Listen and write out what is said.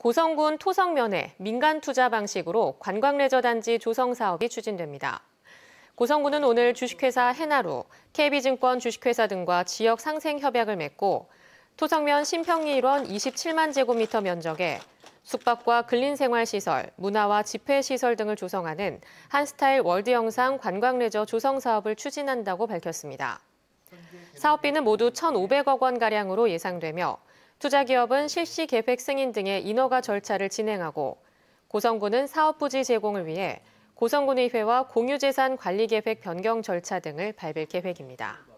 고성군 토성면에 민간 투자 방식으로 관광레저단지 조성 사업이 추진됩니다. 고성군은 오늘 주식회사 해나루, KB증권 주식회사 등과 지역 상생 협약을 맺고 토성면 신평리 1원 27만 제곱미터 면적에 숙박과 근린생활시설, 문화와 집회시설 등을 조성하는 한스타일 월드 영상 관광레저 조성 사업을 추진한다고 밝혔습니다. 사업비는 모두 1,500억 원가량으로 예상되며 투자기업은 실시 계획 승인 등의 인허가 절차를 진행하고 고성군은 사업부지 제공을 위해 고성군의회와 공유재산 관리계획 변경 절차 등을 밟을 계획입니다.